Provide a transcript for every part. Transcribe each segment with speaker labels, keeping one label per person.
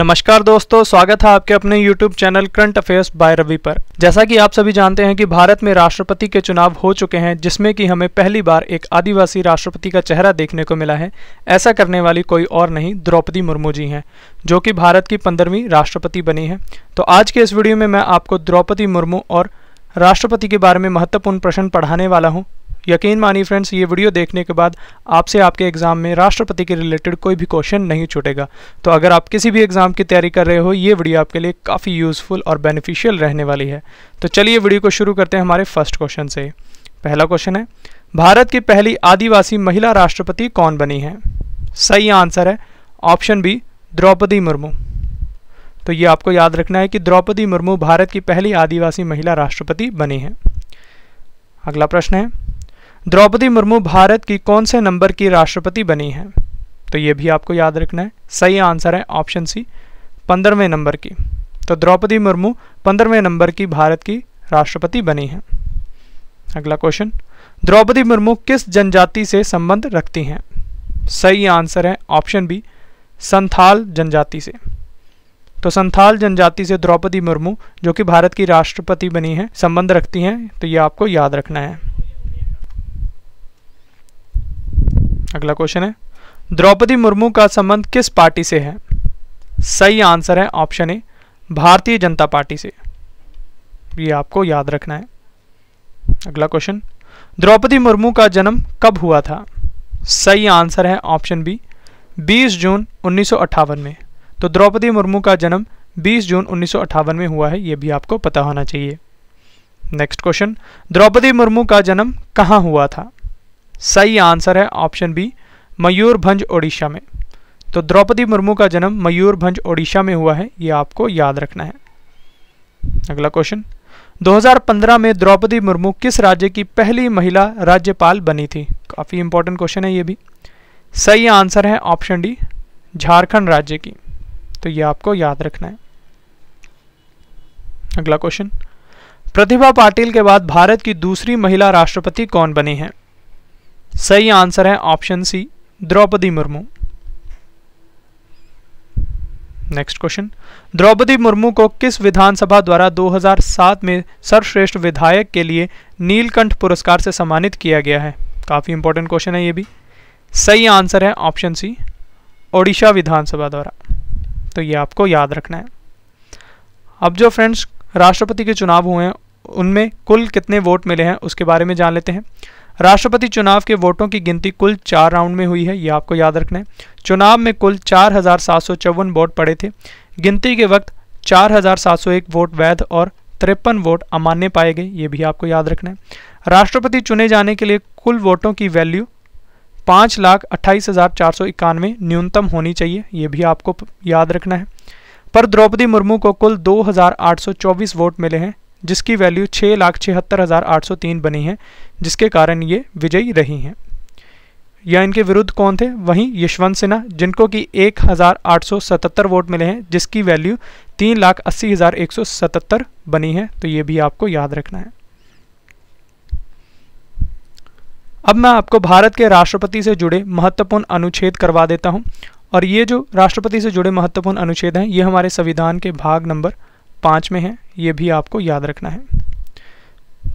Speaker 1: नमस्कार दोस्तों स्वागत है आपके अपने YouTube channel current affairs by Ravi पर जैसा कि आप सभी जानते हैं कि भारत में राष्ट्रपति के चुनाव हो चुके हैं जिसमें कि हमें पहली बार एक आदिवासी राष्ट्रपति का चेहरा देखने को मिला है ऐसा करने वाली कोई और नहीं द्रौपदी मुर्मू जी हैं जो कि भारत की पंद्रहवीं राष्ट्रपति बनी है तो आज के इस वीडियो में मैं आपको द्रौपदी मुर्मू और राष्ट्रपति के बारे में महत्वपूर्ण प्रश्न पढ़ाने वाला हूँ यकीन मानिए फ्रेंड्स ये वीडियो देखने के बाद आपसे आपके एग्ज़ाम में राष्ट्रपति के रिलेटेड कोई भी क्वेश्चन नहीं छूटेगा तो अगर आप किसी भी एग्ज़ाम की तैयारी कर रहे हो ये वीडियो आपके लिए काफ़ी यूज़फुल और बेनिफिशियल रहने वाली है तो चलिए वीडियो को शुरू करते हैं हमारे फर्स्ट क्वेश्चन से पहला क्वेश्चन है भारत की पहली आदिवासी महिला राष्ट्रपति कौन बनी है सही आंसर है ऑप्शन बी द्रौपदी मुर्मू तो ये आपको याद रखना है कि द्रौपदी मुर्मू भारत की पहली आदिवासी महिला राष्ट्रपति बनी है अगला प्रश्न है द्रौपदी मुर्मू भारत की कौन से नंबर की राष्ट्रपति बनी हैं तो ये भी आपको याद रखना है सही आंसर है ऑप्शन सी पंद्रहवें नंबर की तो द्रौपदी मुर्मू पंद्रहवें नंबर की भारत की राष्ट्रपति बनी हैं अगला क्वेश्चन द्रौपदी मुर्मू किस जनजाति से संबंध रखती हैं सही आंसर है ऑप्शन बी संथाल जनजाति से तो संथाल जनजाति से द्रौपदी मुर्मू जो कि भारत की राष्ट्रपति बनी हैं संबंध रखती हैं तो ये आपको याद रखना है अगला क्वेश्चन है द्रौपदी मुर्मू का संबंध किस पार्टी से है सही आंसर है ऑप्शन ए भारतीय जनता पार्टी से ये आपको याद रखना है अगला क्वेश्चन द्रौपदी मुर्मू का जन्म कब हुआ था सही आंसर है ऑप्शन बी 20 जून उन्नीस में तो द्रौपदी मुर्मू का जन्म 20 जून उन्नीस में हुआ है ये भी आपको पता होना चाहिए नेक्स्ट क्वेश्चन द्रौपदी मुर्मू का जन्म कहाँ हुआ था सही आंसर है ऑप्शन बी मयूरभंज ओडिशा में तो द्रौपदी मुर्मू का जन्म मयूरभंज ओडिशा में हुआ है ये आपको याद रखना है अगला क्वेश्चन 2015 में द्रौपदी मुर्मू किस राज्य की पहली महिला राज्यपाल बनी थी काफ़ी इंपॉर्टेंट क्वेश्चन है ये भी सही आंसर है ऑप्शन डी झारखंड राज्य की तो ये आपको याद रखना है अगला क्वेश्चन प्रतिभा पाटिल के बाद भारत की दूसरी महिला राष्ट्रपति कौन बनी है सही आंसर है option C Droupadi Murmu next question Droupadi Murmu को किस विधानसभा द्वारा 2007 में सर्वश्रेष्ठ विधायक के लिए नीलकंठ पुरस्कार से सम्मानित किया गया है काफ़ी इंपॉर्टेंट क्वेश्चन है ये भी सही आंसर है ऑप्शन सी ओडिशा विधानसभा द्वारा तो ये आपको याद रखना है अब जो फ्रेंड्स राष्ट्रपति के चुनाव हुए हैं उनमें कुल कितने वोट मिले हैं उसके बारे में जान लेते हैं राष्ट्रपति चुनाव के वोटों की गिनती कुल चार राउंड में हुई है ये आपको याद रखना है चुनाव में कुल चार हजार सात सौ चौवन वोट पड़े थे गिनती के वक्त चार हजार सात सौ एक वोट वैध और तिरपन वोट अमान्य पाए गए ये भी आपको याद रखना है राष्ट्रपति चुने जाने के लिए कुल वोटों की वैल्यू पाँच लाख अट्ठाईस हज़ार चार सौ इक्यानवे न्यूनतम होनी चाहिए ये भी आपको याद रखना है पर द्रौपदी मुर्मू को कुल दो हज़ार आठ सौ चौबीस वोट मिले हैं जिसकी वैल्यू छः लाख छिहत्तर हज़ार आठ सौ तीन बनी है जिसके कारण ये विजयी रही हैं या इनके विरुद्ध कौन थे वहीं यशवंत सिन्हा जिनको कि एक हज़ार आठ सौ सतहत्तर वोट मिले हैं जिसकी वैल्यू तीन लाख अस्सी हज़ार एक सौ सतहत्तर बनी है तो ये भी आपको याद रखना है अब मैं आपको भारत के राष्ट्रपति से जुड़े महत्वपूर्ण अनुच्छेद करवा देता हूँ और ये जो राष्ट्रपति से जुड़े महत्वपूर्ण अनुच्छेद हैं ये हमारे संविधान के भाग नंबर पाँच में है ये भी आपको याद रखना है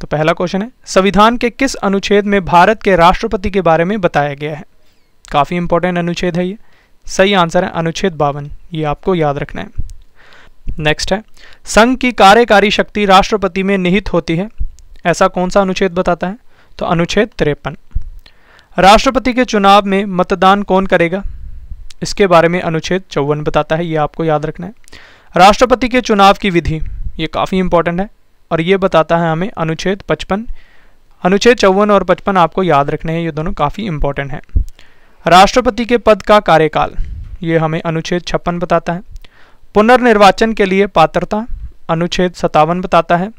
Speaker 1: तो पहला क्वेश्चन है संविधान के किस अनुच्छेद में भारत के राष्ट्रपति के बारे में बताया गया है काफ़ी इंपॉर्टेंट अनुच्छेद है ये सही आंसर है अनुच्छेद बावन ये आपको याद रखना है नेक्स्ट है संघ की कार्यकारी शक्ति राष्ट्रपति में निहित होती है ऐसा कौन सा अनुच्छेद बताता है तो अनुच्छेद तिरपन राष्ट्रपति के चुनाव में मतदान कौन करेगा इसके बारे में अनुच्छेद चौवन बताता है ये आपको याद रखना है राष्ट्रपति के चुनाव की विधि ये काफ़ी इंपॉर्टेंट है और ये बताता है हमें अनुच्छेद पचपन अनुच्छेद चौवन और पचपन आपको याद रखने हैं ये दोनों काफ़ी इंपॉर्टेंट हैं राष्ट्रपति के पद का कार्यकाल ये हमें अनुच्छेद छप्पन बताता है पुनर्निर्वाचन के लिए पात्रता अनुच्छेद सत्तावन बताता है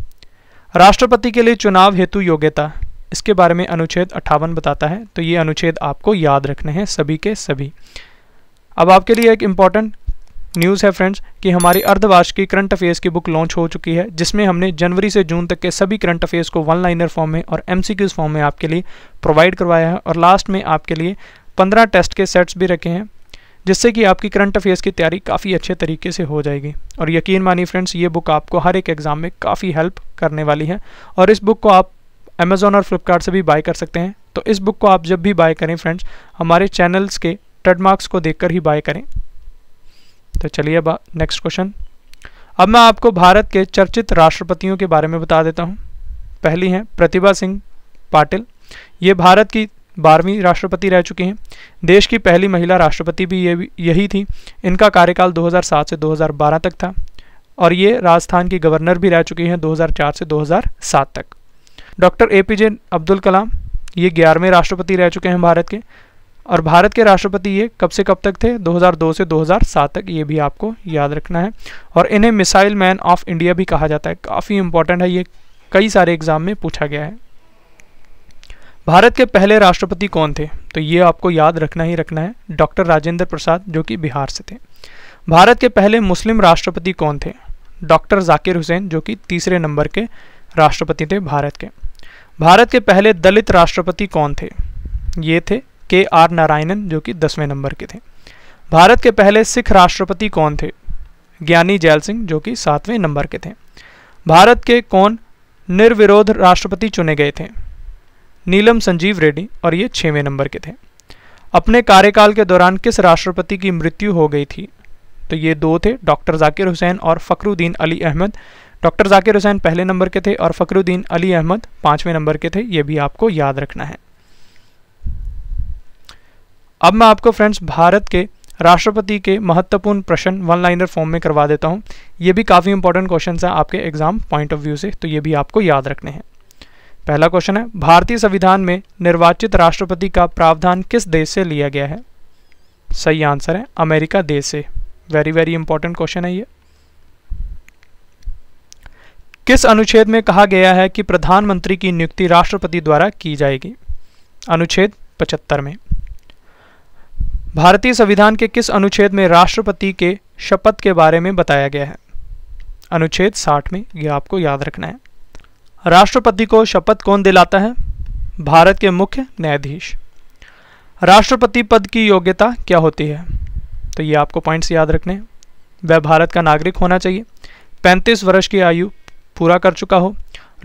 Speaker 1: राष्ट्रपति के लिए चुनाव हेतु योग्यता इसके बारे में अनुच्छेद अट्ठावन बताता है तो ये अनुच्छेद आपको याद रखने हैं सभी के सभी अब आपके लिए एक इम्पॉर्टेंट न्यूज़ है फ्रेंड्स कि हमारी अर्धवार्षिकी करंट अफेयर्स की बुक लॉन्च हो चुकी है जिसमें हमने जनवरी से जून तक के सभी करंट अफेयर्स को वन लाइनर फॉर्म में और एम फॉर्म में आपके लिए प्रोवाइड करवाया है और लास्ट में आपके लिए पंद्रह टेस्ट के सेट्स भी रखे हैं जिससे कि आपकी करंट अफेयर्स की तैयारी काफ़ी अच्छे तरीके से हो जाएगी और यकीन मानिए फ्रेंड्स ये बुक आपको हर एक एग्ज़ाम में काफ़ी हेल्प करने वाली है और इस बुक को आप अमेज़ोन और फ्लिपकार्ट से भी बाय कर सकते हैं तो इस बुक को आप जब भी बाय करें फ्रेंड्स हमारे चैनल्स के ट्रेडमार्क्स को देखकर ही बाय करें तो चलिए अब नेक्स्ट क्वेश्चन अब मैं आपको भारत के चर्चित राष्ट्रपतियों के बारे में बता देता हूँ पहली हैं प्रतिभा सिंह पाटिल ये भारत की बारहवीं राष्ट्रपति रह चुकी हैं देश की पहली महिला राष्ट्रपति भी ये यही थी इनका कार्यकाल 2007 से 2012 तक था और ये राजस्थान की गवर्नर भी रह चुकी हैं 2004 से 2007 तक doctor A P J Abdul Kalam ये ग्यारहवें राष्ट्रपति रह चुके हैं भारत के और भारत के राष्ट्रपति ये कब से कब तक थे 2002 से 2007 तक ये भी आपको याद रखना है और इन्हें मिसाइल मैन ऑफ इंडिया भी कहा जाता है काफ़ी इंपॉर्टेंट है ये कई सारे एग्जाम में पूछा गया है भारत के पहले राष्ट्रपति कौन थे तो ये आपको याद रखना ही रखना है डॉक्टर राजेंद्र प्रसाद जो कि बिहार से थे भारत के पहले मुस्लिम राष्ट्रपति कौन थे डॉक्टर जाकिर हुसैन जो कि तीसरे नंबर के राष्ट्रपति थे भारत के भारत के पहले दलित राष्ट्रपति कौन थे ये थे के आर नारायणन जो कि दसवें नंबर के थे भारत के पहले सिख राष्ट्रपति कौन थे ज्ञानी जैल सिंह जो कि सातवें नंबर के थे भारत के कौन निर्विरोध राष्ट्रपति चुने गए थे नीलम संजीव रेड्डी और ये छवें नंबर के थे अपने कार्यकाल के दौरान किस राष्ट्रपति की मृत्यु हो गई थी तो ये दो थे डॉक्टर जाकिर हुसैन और फ़खरुद्दीन अली अहमद डॉक्टर जाकिर हुसैन पहले नंबर के थे और फ़खरुद्दीन अली अहमद पाँचवें नंबर के थे ये भी आपको याद रखना है अब मैं आपको फ्रेंड्स भारत के राष्ट्रपति के महत्वपूर्ण प्रश्न वन लाइनर फॉर्म में करवा देता हूँ ये भी काफ़ी इंपॉर्टेंट क्वेश्चन हैं आपके एग्जाम पॉइंट ऑफ व्यू से तो ये भी आपको याद रखने हैं पहला क्वेश्चन है भारतीय संविधान में निर्वाचित राष्ट्रपति का प्रावधान किस देश से लिया गया है सही आंसर है अमेरिका देश से वेरी वेरी इंपॉर्टेंट क्वेश्चन है ये किस अनुच्छेद में कहा गया है कि प्रधानमंत्री की नियुक्ति राष्ट्रपति द्वारा की जाएगी अनुच्छेद पचहत्तर में भारतीय संविधान के किस अनुच्छेद में राष्ट्रपति के शपथ के बारे में बताया गया है अनुच्छेद 60 में यह आपको याद रखना है राष्ट्रपति को शपथ कौन दिलाता है भारत के मुख्य न्यायाधीश राष्ट्रपति पद की योग्यता क्या होती है तो ये आपको पॉइंट्स याद रखने हैं वह भारत का नागरिक होना चाहिए 35 वर्ष की आयु पूरा कर चुका हो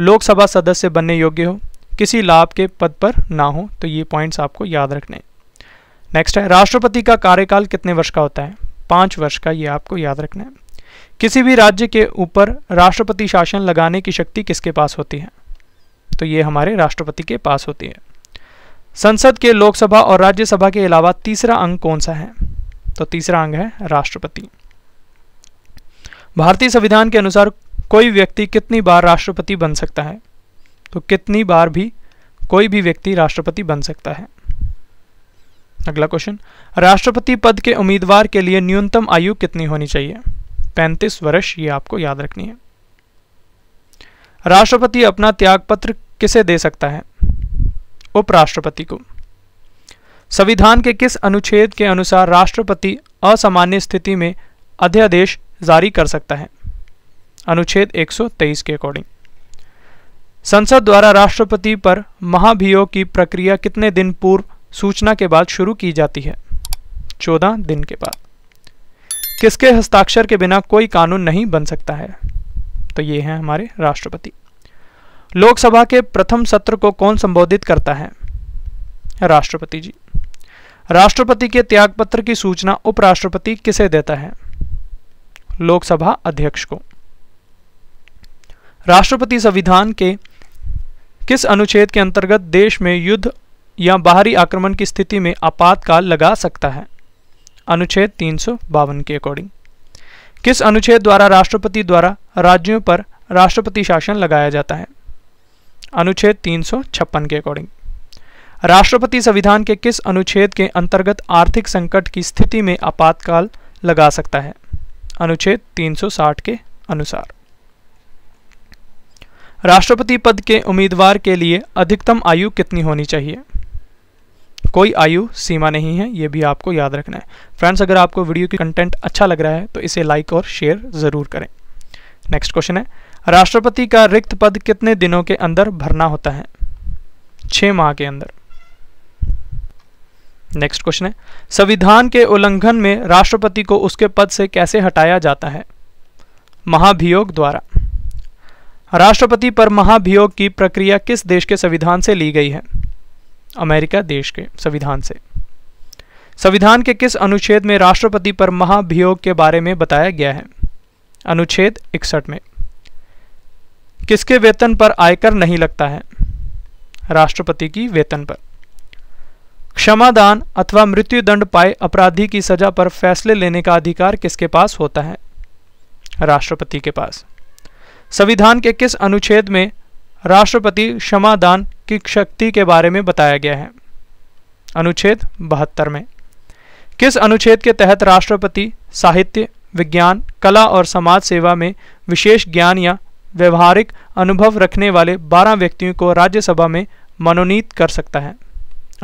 Speaker 1: लोकसभा सदस्य बनने योग्य हो किसी लाभ के पद पर ना हो तो ये पॉइंट्स आपको याद रखने हैं नेक्स्ट है राष्ट्रपति का कार्यकाल कितने वर्ष का होता है पांच वर्ष का ये आपको याद रखना है किसी भी राज्य के ऊपर राष्ट्रपति शासन लगाने की शक्ति किसके पास होती है तो ये हमारे राष्ट्रपति के पास होती है संसद के लोकसभा और राज्यसभा के अलावा तीसरा अंग कौन सा है तो तीसरा अंग है राष्ट्रपति भारतीय संविधान के अनुसार कोई व्यक्ति कितनी बार राष्ट्रपति बन सकता है तो कितनी बार भी कोई भी व्यक्ति राष्ट्रपति बन सकता है अगला क्वेश्चन राष्ट्रपति पद के उम्मीदवार के लिए न्यूनतम आयु कितनी होनी चाहिए पैंतीस वर्ष ये आपको याद रखनी है राष्ट्रपति अपना त्यागपत्र किसे दे सकता है उपराष्ट्रपति को संविधान के किस अनुच्छेद के अनुसार राष्ट्रपति असामान्य स्थिति में अध्यादेश जारी कर सकता है अनुच्छेद 123 के अकॉर्डिंग संसद द्वारा राष्ट्रपति पर महाभियोग की प्रक्रिया कितने दिन पूर्व सूचना के बाद शुरू की जाती है चौदह दिन के बाद किसके हस्ताक्षर के बिना कोई कानून नहीं बन सकता है तो ये हैं हमारे राष्ट्रपति लोकसभा के प्रथम सत्र को कौन संबोधित करता है राष्ट्रपति जी राष्ट्रपति के त्यागपत्र की सूचना उपराष्ट्रपति किसे देता है लोकसभा अध्यक्ष को राष्ट्रपति संविधान के किस अनुच्छेद के अंतर्गत देश में युद्ध या बाहरी आक्रमण की स्थिति में आपातकाल लगा सकता है अनुच्छेद तीन के अकॉर्डिंग किस अनुच्छेद द्वारा राष्ट्रपति द्वारा राज्यों पर राष्ट्रपति शासन लगाया जाता है अनुच्छेद तीन के अकॉर्डिंग राष्ट्रपति संविधान के किस अनुच्छेद के अंतर्गत आर्थिक संकट की स्थिति में आपातकाल लगा सकता है अनुच्छेद 360 के अनुसार राष्ट्रपति पद के उम्मीदवार के लिए अधिकतम आयु कितनी होनी चाहिए कोई आयु सीमा नहीं है ये भी आपको याद रखना है फ्रेंड्स अगर आपको वीडियो की कंटेंट अच्छा लग रहा है तो इसे लाइक और शेयर ज़रूर करें नेक्स्ट क्वेश्चन है राष्ट्रपति का रिक्त पद कितने दिनों के अंदर भरना होता है छः माह के अंदर नेक्स्ट क्वेश्चन है संविधान के उल्लंघन में राष्ट्रपति को उसके पद से कैसे हटाया जाता है महाभियोग द्वारा राष्ट्रपति पर महाभियोग की प्रक्रिया किस देश के संविधान से ली गई है अमेरिका देश के संविधान से संविधान के किस अनुच्छेद में राष्ट्रपति पर महाभियोग के बारे में बताया गया है अनुच्छेद इकसठ में किसके वेतन पर आयकर नहीं लगता है राष्ट्रपति की वेतन पर क्षमादान अथवा मृत्युदंड पाए अपराधी की सजा पर फैसले लेने का अधिकार किसके पास होता है राष्ट्रपति के पास संविधान के किस अनुच्छेद में राष्ट्रपति क्षमादान की शक्ति के बारे में बताया गया है अनुच्छेद बहत्तर में किस अनुच्छेद के तहत राष्ट्रपति साहित्य विज्ञान कला और समाज सेवा में विशेष ज्ञान या व्यवहारिक अनुभव रखने वाले 12 व्यक्तियों को राज्यसभा में मनोनीत कर सकता है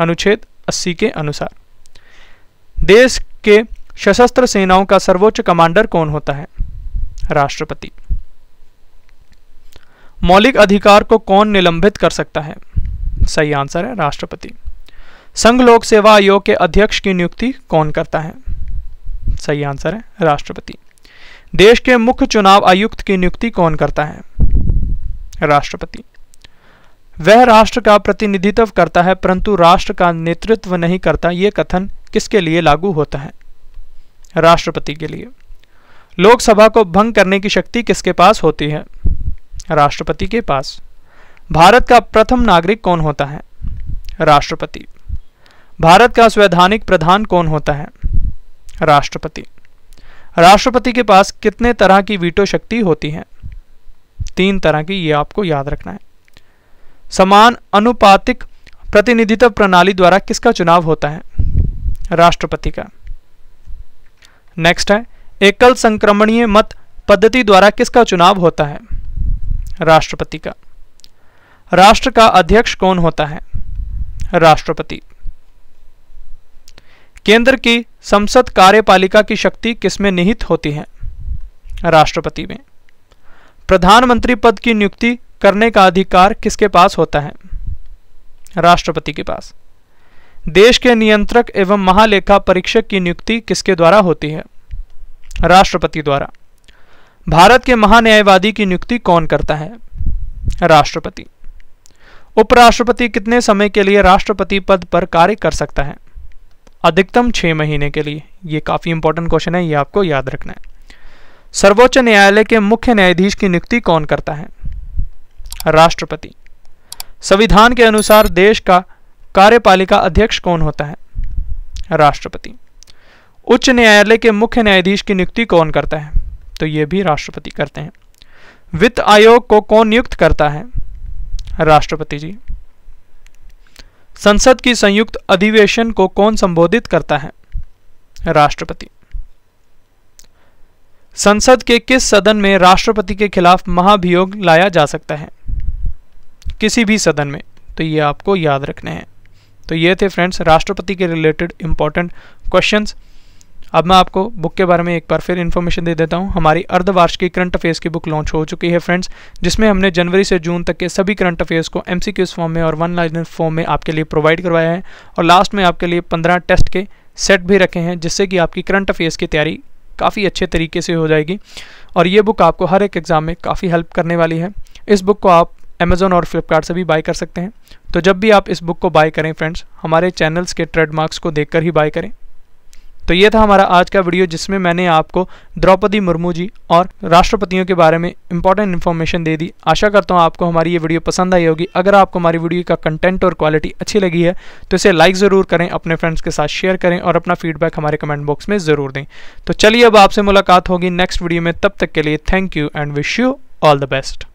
Speaker 1: अनुच्छेद 80 के अनुसार देश के सशस्त्र सेनाओं का सर्वोच्च कमांडर कौन होता है राष्ट्रपति मौलिक अधिकार को कौन निलंबित कर सकता है सही आंसर है राष्ट्रपति संघ लोक सेवा आयोग के अध्यक्ष की नियुक्ति कौन करता है सही आंसर है राष्ट्रपति देश के मुख्य चुनाव आयुक्त की नियुक्ति कौन करता है राष्ट्रपति वह राष्ट्र का प्रतिनिधित्व करता है परंतु राष्ट्र का नेतृत्व नहीं करता यह कथन किसके लिए लागू होता है राष्ट्रपति के लिए लोकसभा को भंग करने की शक्ति किसके पास होती है राष्ट्रपति के पास भारत का प्रथम नागरिक कौन होता है राष्ट्रपति भारत का संवैधानिक प्रधान कौन होता है राष्ट्रपति राष्ट्रपति के पास कितने तरह की वीटो शक्ति होती है तीन तरह की ये आपको याद रखना है समान अनुपातिक प्रतिनिधित्व प्रणाली द्वारा किसका चुनाव होता है राष्ट्रपति का नेक्स्ट है एकल संक्रमणीय मत पद्धति द्वारा किसका चुनाव होता है राष्ट्रपति का राष्ट्र का अध्यक्ष कौन होता है राष्ट्रपति केंद्र की संसद कार्यपालिका की शक्ति किसमें निहित होती है राष्ट्रपति में प्रधानमंत्री पद की नियुक्ति करने का अधिकार किसके पास होता है राष्ट्रपति के पास देश के नियंत्रक एवं महालेखा परीक्षक की नियुक्ति किसके द्वारा होती है राष्ट्रपति द्वारा भारत के महान्यायवादी की नियुक्ति कौन करता है राष्ट्रपति उपराष्ट्रपति कितने समय के लिए राष्ट्रपति पद पर कार्य कर सकता है अधिकतम छह महीने के लिए ये काफ़ी इंपॉर्टेंट क्वेश्चन है ये आपको याद रखना है सर्वोच्च न्यायालय के मुख्य न्यायाधीश की नियुक्ति कौन करता है राष्ट्रपति संविधान के अनुसार देश का कार्यपालिका अध्यक्ष कौन होता है राष्ट्रपति उच्च न्यायालय के मुख्य न्यायाधीश की नियुक्ति कौन करता है तो यह भी राष्ट्रपति करते हैं वित्त आयोग को कौन नियुक्त करता है राष्ट्रपति जी संसद की संयुक्त अधिवेशन को कौन संबोधित करता है राष्ट्रपति संसद के किस सदन में राष्ट्रपति के खिलाफ महाभियोग लाया जा सकता है किसी भी सदन में तो ये आपको याद रखने हैं तो ये थे फ्रेंड्स राष्ट्रपति के रिलेटेड इंपॉर्टेंट क्वेश्चंस अब मैं आपको बुक के बारे में एक बार फिर इन्फॉर्मेशन दे देता हूँ हमारी अर्धवार्षिकी करंट अफेयर्स की बुक लॉन्च हो चुकी है फ्रेंड्स जिसमें हमने जनवरी से जून तक के सभी करंट अफेयर्स को एम फॉर्म में और वन लाइन फॉर्म में आपके लिए प्रोवाइड करवाया है और लास्ट में आपके लिए पंद्रह टेस्ट के सेट भी रखे हैं जिससे कि आपकी करंट अफेयर्स की तैयारी काफ़ी अच्छे तरीके से हो जाएगी और ये बुक आपको हर एक एग्ज़ाम में काफ़ी हेल्प करने वाली है इस बुक को आप अमेज़ोन और फ्लिपकार्ट से भी बाई कर सकते हैं तो जब भी आप इस बुक को बाय करें फ्रेंड्स हमारे चैनल्स के ट्रेडमार्क्स को देखकर ही बाई करें तो ये था हमारा आज का वीडियो जिसमें मैंने आपको द्रौपदी मुर्मू जी और राष्ट्रपतियों के बारे में इंपॉर्टेंट इन्फॉर्मेशन दे दी आशा करता हूँ आपको हमारी ये वीडियो पसंद आई होगी अगर आपको हमारी वीडियो का कंटेंट और क्वालिटी अच्छी लगी है तो इसे लाइक ज़रूर करें अपने फ्रेंड्स के साथ शेयर करें और अपना फीडबैक हमारे कमेंट बॉक्स में ज़रूर दें तो चलिए अब आपसे मुलाकात होगी नेक्स्ट वीडियो में तब तक के लिए thank you and wish you all the best